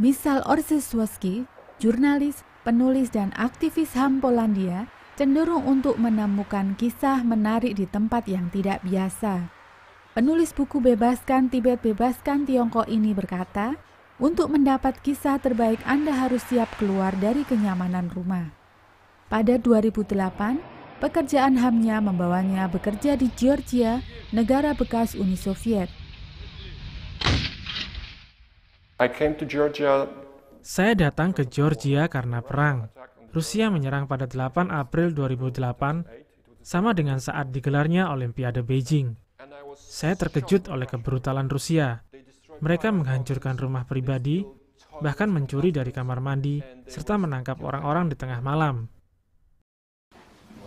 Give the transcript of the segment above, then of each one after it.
Misal Woski, jurnalis, penulis, dan aktivis HAM Polandia, cenderung untuk menemukan kisah menarik di tempat yang tidak biasa. Penulis buku Bebaskan Tibet Bebaskan Tiongkok ini berkata, untuk mendapat kisah terbaik Anda harus siap keluar dari kenyamanan rumah. Pada 2008, pekerjaan HAM-nya membawanya bekerja di Georgia, negara bekas Uni Soviet. Saya datang ke Georgia karena perang. Rusia menyerang pada 8 April 2008, sama dengan saat digelarnya Olimpiade Beijing. Saya terkejut oleh kebrutalan Rusia. Mereka menghancurkan rumah pribadi, bahkan mencuri dari kamar mandi, serta menangkap orang-orang di tengah malam.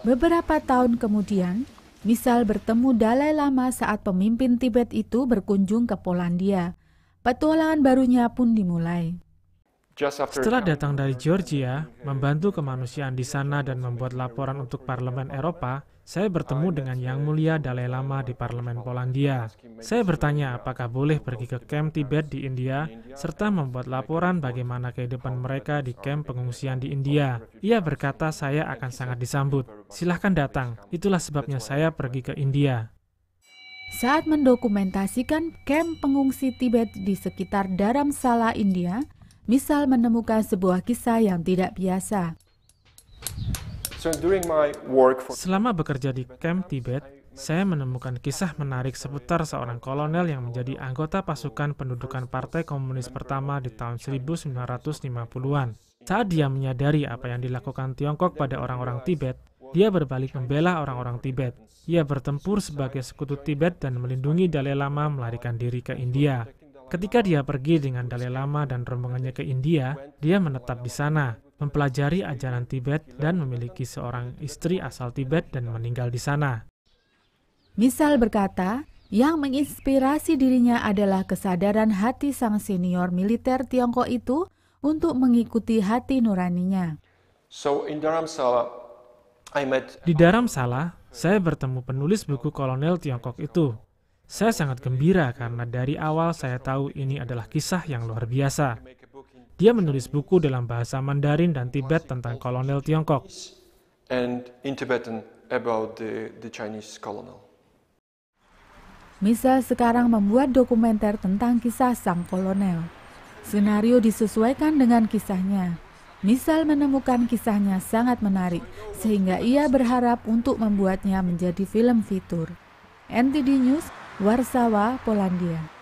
Beberapa tahun kemudian, misal bertemu Dalai Lama saat pemimpin Tibet itu berkunjung ke Polandia petualangan barunya pun dimulai. Setelah datang dari Georgia, membantu kemanusiaan di sana dan membuat laporan untuk Parlemen Eropa, saya bertemu dengan Yang Mulia Dalai Lama di Parlemen Polandia. Saya bertanya apakah boleh pergi ke Camp Tibet di India, serta membuat laporan bagaimana kehidupan mereka di Camp pengungsian di India. Ia berkata saya akan sangat disambut. Silahkan datang, itulah sebabnya saya pergi ke India saat mendokumentasikan kamp pengungsi Tibet di sekitar Dharamsala, India, misal menemukan sebuah kisah yang tidak biasa. Selama bekerja di kamp Tibet, saya menemukan kisah menarik seputar seorang kolonel yang menjadi anggota pasukan pendudukan Partai Komunis pertama di tahun 1950-an. Saat dia menyadari apa yang dilakukan Tiongkok pada orang-orang Tibet, dia berbalik membela orang-orang Tibet. Ia bertempur sebagai sekutu Tibet dan melindungi Dalai Lama melarikan diri ke India. Ketika dia pergi dengan Dalai Lama dan rombongannya ke India, dia menetap di sana, mempelajari ajaran Tibet dan memiliki seorang istri asal Tibet dan meninggal di sana. Misal berkata, yang menginspirasi dirinya adalah kesadaran hati sang senior militer Tiongkok itu untuk mengikuti hati nuraninya. So in Dharamsala, di salah, saya bertemu penulis buku kolonel Tiongkok itu. Saya sangat gembira karena dari awal saya tahu ini adalah kisah yang luar biasa. Dia menulis buku dalam bahasa Mandarin dan Tibet tentang kolonel Tiongkok. Misa sekarang membuat dokumenter tentang kisah sang kolonel. Senario disesuaikan dengan kisahnya. Misal menemukan kisahnya sangat menarik, sehingga ia berharap untuk membuatnya menjadi film fitur. NTD News, Warsawa, Polandia.